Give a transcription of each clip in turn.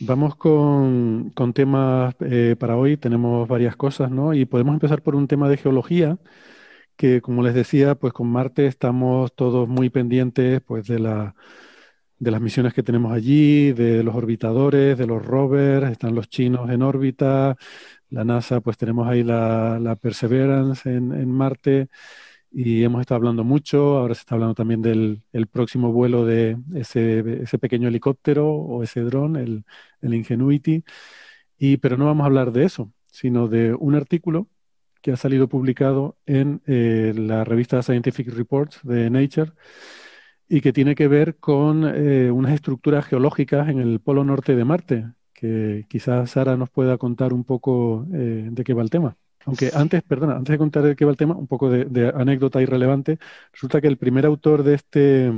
Vamos con, con temas eh, para hoy, tenemos varias cosas, ¿no? Y podemos empezar por un tema de geología, que como les decía, pues con Marte estamos todos muy pendientes pues de, la, de las misiones que tenemos allí, de los orbitadores, de los rovers, están los chinos en órbita, la NASA, pues tenemos ahí la, Perseverance en Marte y hemos estado hablando mucho, ahora se está hablando también del próximo vuelo de ese, pequeño helicóptero o ese dron, el, Ingenuity, y, pero no vamos a hablar de eso, sino de un artículo que ha salido publicado en eh, la revista Scientific Reports de Nature y que tiene que ver con eh, unas estructuras geológicas en el polo norte de Marte, que quizás Sara nos pueda contar un poco eh, de qué va el tema. Aunque antes, perdona, antes de contar de qué va el tema, un poco de, anécdota irrelevante. Resulta que el primer autor de este,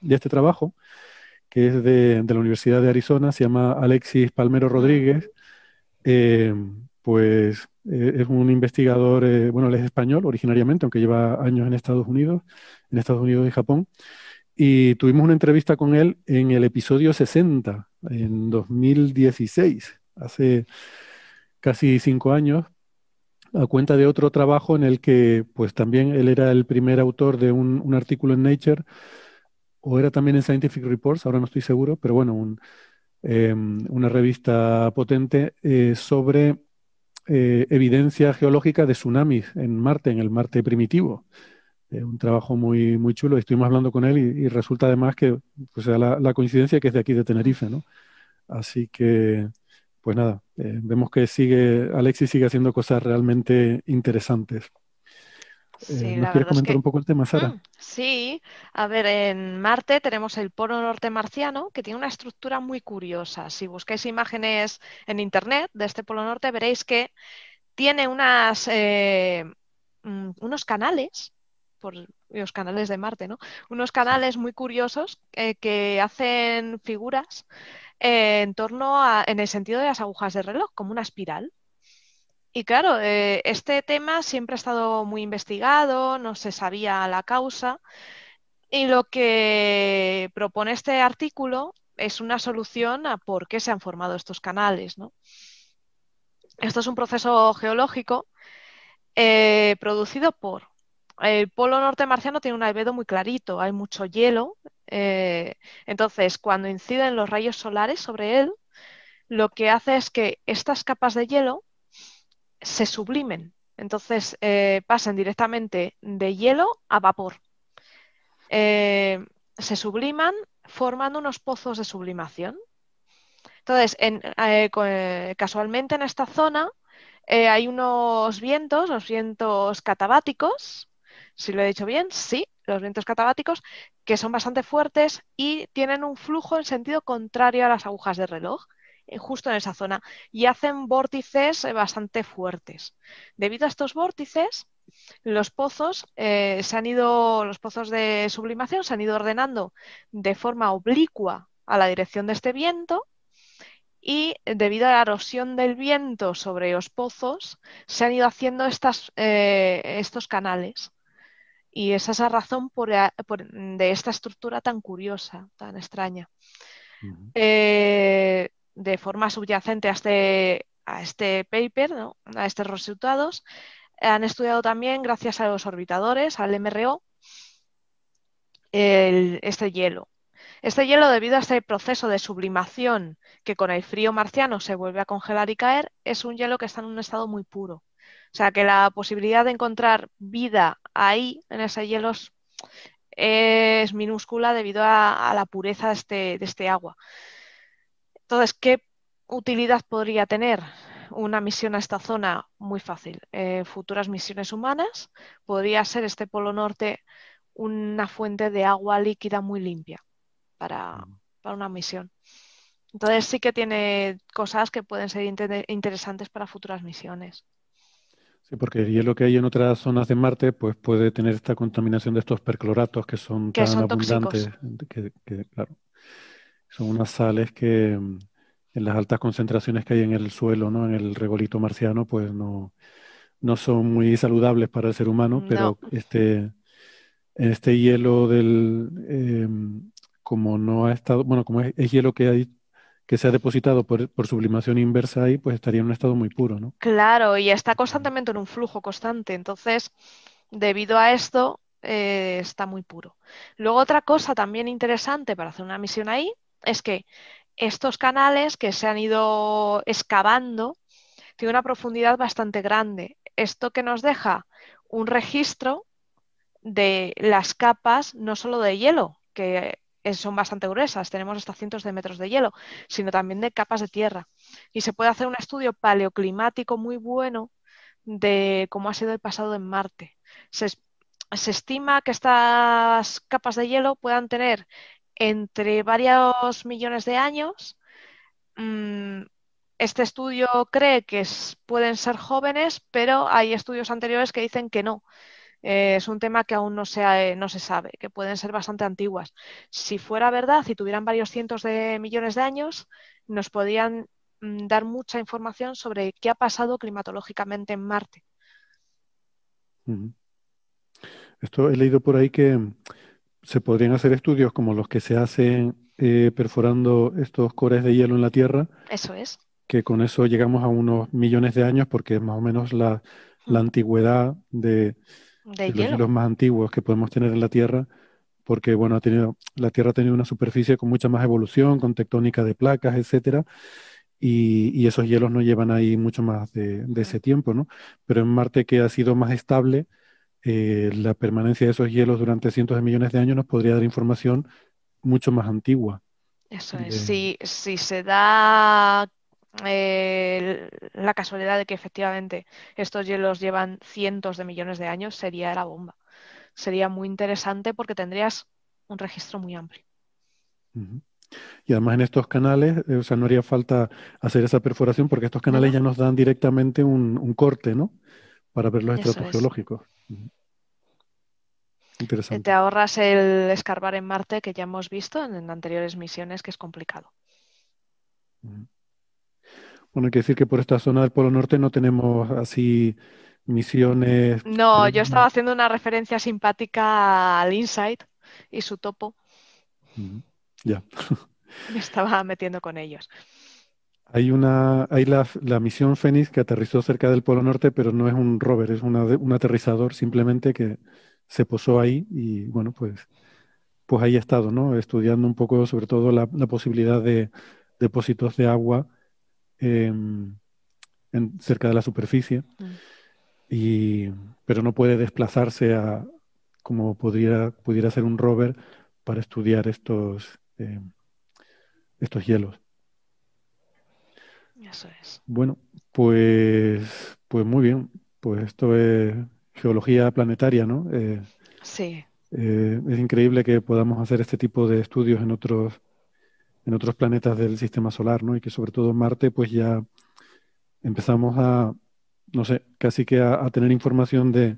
de este trabajo, que es de, la Universidad de Arizona, se llama Alexis Palmero Rodríguez, eh, pues eh, es un investigador, eh, bueno, él es español originariamente, aunque lleva años en Estados Unidos, en Estados Unidos y Japón. Y tuvimos una entrevista con él en el episodio 60, en 2016, hace casi cinco años, a cuenta de otro trabajo en el que pues también él era el primer autor de un, artículo en Nature o era también en Scientific Reports, ahora no estoy seguro, pero bueno, em, una revista potente eh, sobre eh, evidencia geológica de tsunamis en Marte, en el Marte primitivo. Eh, un trabajo muy, muy chulo, estuvimos hablando con él y, resulta además que, pues, la coincidencia que es de aquí de Tenerife, ¿no? Así que pues nada, eh, vemos que sigue, Alexis sigue haciendo cosas realmente interesantes. Eh, ¿Nos quieres comentar un poco el tema, Sara? Mm, sí, a ver, en Marte tenemos el polo norte marciano que tiene una estructura muy curiosa. Si busquéis imágenes en internet de este polo norte, veréis que tiene unas, eh, mm, unos canales, por los canales de Marte, ¿no? Unos canales muy curiosos que hacen figuras eh, en torno a, en el sentido de las agujas de reloj, como una espiral. Y claro, eh, este tema siempre ha estado muy investigado, no se sabía la causa. Y lo que propone este artículo es una solución a por qué se han formado estos canales. ¿no? Esto es un proceso geológico eh, producido por el polo norte marciano tiene un albedo muy clarito, hay mucho hielo, eh, entonces cuando inciden los rayos solares sobre él, lo que hace es que estas capas de hielo se sublimen, entonces eh, pasen directamente de hielo a vapor. Eh, se subliman formando unos pozos de sublimación. Entonces, casualmente en esta zona hay unos vientos, los vientos catabáticos, si lo he dicho bien, sí, los vientos catabáticos, que son bastante fuertes y tienen un flujo en sentido contrario a las agujas de reloj, eh, justo en esa zona, y hacen vórtices eh, bastante fuertes. Debido a estos vórtices, los pozos eh, se han ido, los pozos de sublimación se han ido ordenando de forma oblicua a la dirección de este viento y debido a la erosión del viento sobre los pozos se han ido haciendo estos canales y esa es la razón mm, de esta estructura tan curiosa, tan extraña. Eh, de forma subyacente a este, este paper, a estos resultados, han estudiado también, gracias a los orbitadores, al MRO, este hielo. Este hielo, debido a este proceso de sublimación que con el frío marciano se vuelve a congelar y caer, es un hielo que está en un estado muy puro. O sea, que la posibilidad de encontrar vida ahí, en esos hielos, es minúscula debido a, la pureza este, de este, agua. Entonces, ¿qué utilidad podría tener una misión a esta zona? Muy fácil. Eh, futuras misiones humanas, podría ser este Polo Norte una fuente de agua líquida muy limpia para, mm. una misión. Entonces sí que tiene cosas que pueden ser interesantes para futuras misiones porque el hielo que hay en otras zonas de Marte pues puede tener esta contaminación de estos percloratos que son tan abundantes, que, claro, son unas sales que mm, en las altas concentraciones que hay en el suelo, ¿no? en el regolito marciano, pues no, no son muy saludables para el ser humano, pero este este, este hielo del, em, como no ha estado, bueno, como es, es hielo que hay que se ha depositado por, sublimación inversa ahí, pues estaría en un estado muy puro, ¿no? Claro, y está constantemente en un flujo constante. Entonces, debido a esto, eh, está muy puro. Luego, otra cosa también interesante para hacer una misión ahí es que estos canales que se han ido excavando tienen una profundidad bastante grande. Esto que nos deja un registro de las capas, no solo de hielo, que eh, son bastante gruesas, tenemos hasta cientos de metros de hielo, sino también de capas de tierra. Y se puede hacer un estudio paleoclimático muy bueno de cómo ha sido el pasado en Marte. Se, se estima que estas capas de hielo puedan tener entre varios millones de años. Mm, este estudio cree que pueden ser jóvenes, pero hay estudios anteriores que dicen que no, eh, es un tema que aún no se, eh, no se sabe, que pueden ser bastante antiguas. Si fuera verdad, si tuvieran varios cientos de millones de años, nos podrían mm, dar mucha información sobre qué ha pasado climatológicamente en Marte. Esto he leído por ahí que mm, se podrían hacer estudios como los que se hacen eh, perforando estos cores de hielo en la Tierra. Eso es. Que con eso llegamos a unos millones de años porque es más o menos la antigüedad de, los hielos más antiguos que podemos tener en la Tierra, porque bueno, la Tierra ha tenido una superficie con mucha más evolución, con tectónica de placas, etcétera, y, esos hielos no llevan ahí mucho más de, ese tiempo, ¿no? Pero en Marte, que ha sido más estable, eh, la permanencia de esos hielos durante cientos de millones de años nos podría dar información mucho más antigua. Eso es, sí, si, si se da eh, la casualidad de que efectivamente estos hielos llevan cientos de millones de años sería la bomba. Sería muy interesante porque tendrías un registro muy amplio. Y además en estos canales, eh, o sea, no haría falta hacer esa perforación porque estos canales ya nos dan directamente un, corte, ¿no? Para ver los estratos geológicos. Interesante. Te ahorras el escarbar en Marte que ya hemos visto en anteriores misiones, que es complicado. Bueno, hay que decir que por esta zona del Polo Norte no tenemos así misiones. No, yo estaba haciendo una referencia simpática al Insight y su topo. Ya. Me estaba metiendo con ellos. Hay una, hay la, misión Fénix que aterrizó cerca del Polo Norte, pero no es un rover, es un aterrizador simplemente que se posó ahí y bueno, pues, pues ahí ha estado, ¿no? Estudiando un poco, sobre todo, la posibilidad de depósitos de agua Em, cerca de la superficie, mm. y, pero no puede desplazarse a, como podría, pudiera ser un rover para estudiar estos, em, estos hielos. Bueno, pues, pues muy bien. Pues esto es geología planetaria, ¿no? Eh, eh, es increíble que podamos hacer este tipo de estudios en otros en otros planetas del sistema solar, ¿no? Y que sobre todo Marte, pues ya empezamos a, no sé, casi que a, tener información de,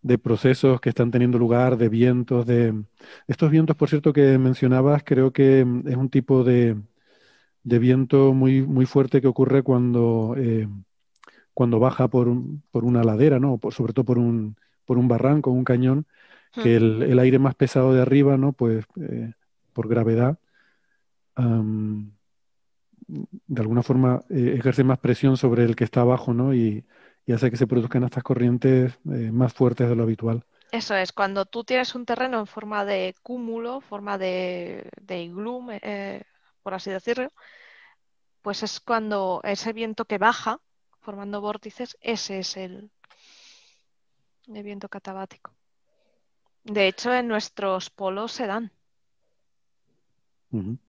de, procesos que están teniendo lugar, de vientos, de... Estos vientos, por cierto, que mencionabas, creo que mm, es un tipo de, de viento muy, muy fuerte que ocurre cuando, eh, cuando baja por, por, una ladera, ¿no? Por, sobre todo por un, por un barranco, un cañón, que hmm. el, aire más pesado de arriba, ¿no? Pues eh, por gravedad, de alguna forma eh, ejerce más presión sobre el que está abajo, ¿no? Y, hace que se produzcan estas corrientes eh, más fuertes de lo habitual. Eso es, cuando tú tienes un terreno en forma de cúmulo, forma de, de eh, por así decirlo, pues es cuando ese viento que baja, formando vórtices, ese es el, viento catabático. De hecho, en nuestros polos se dan.